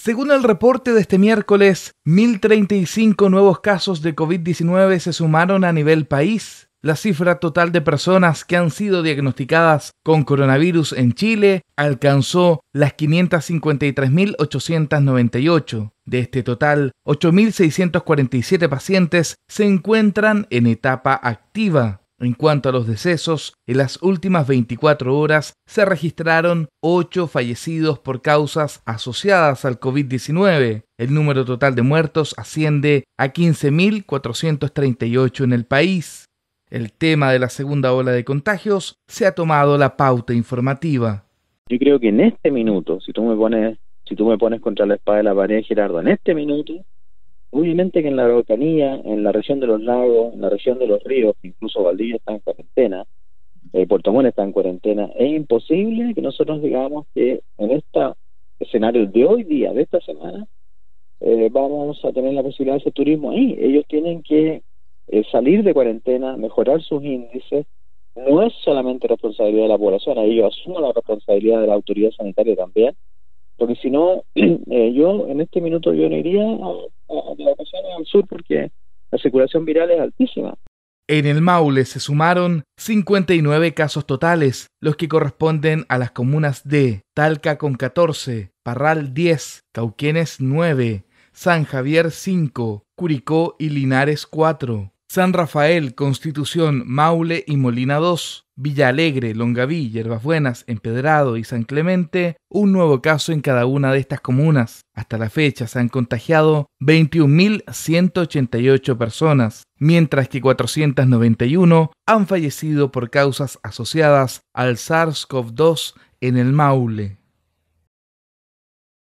Según el reporte de este miércoles, 1.035 nuevos casos de COVID-19 se sumaron a nivel país. La cifra total de personas que han sido diagnosticadas con coronavirus en Chile alcanzó las 553.898. De este total, 8.647 pacientes se encuentran en etapa activa. En cuanto a los decesos, en las últimas 24 horas se registraron 8 fallecidos por causas asociadas al COVID-19. El número total de muertos asciende a 15.438 en el país. El tema de la segunda ola de contagios se ha tomado la pauta informativa. Yo creo que en este minuto, si tú me pones, si tú me pones contra la espada de la pared, Gerardo, en este minuto Obviamente que en la Araucanía, en la región de los lagos, en la región de los ríos, incluso Valdivia está en cuarentena, eh, Puerto Montt está en cuarentena, es imposible que nosotros digamos que en este escenario de hoy día, de esta semana, eh, vamos a tener la posibilidad de hacer turismo ahí. Ellos tienen que eh, salir de cuarentena, mejorar sus índices. No es solamente responsabilidad de la población, ahí yo asumo la responsabilidad de la autoridad sanitaria también, porque si no, yo en este minuto yo no iría a sur porque la circulación viral es altísima. En el Maule se sumaron 59 casos totales, los que corresponden a las comunas de Talca con 14, Parral 10, Cauquenes 9, San Javier 5, Curicó y Linares 4, San Rafael, Constitución, Maule y Molina 2, Villa Alegre, Longaví, Buenas, Empedrado y San Clemente, un nuevo caso en cada una de estas comunas. Hasta la fecha se han contagiado 21.188 personas, mientras que 491 han fallecido por causas asociadas al SARS-CoV-2 en el Maule.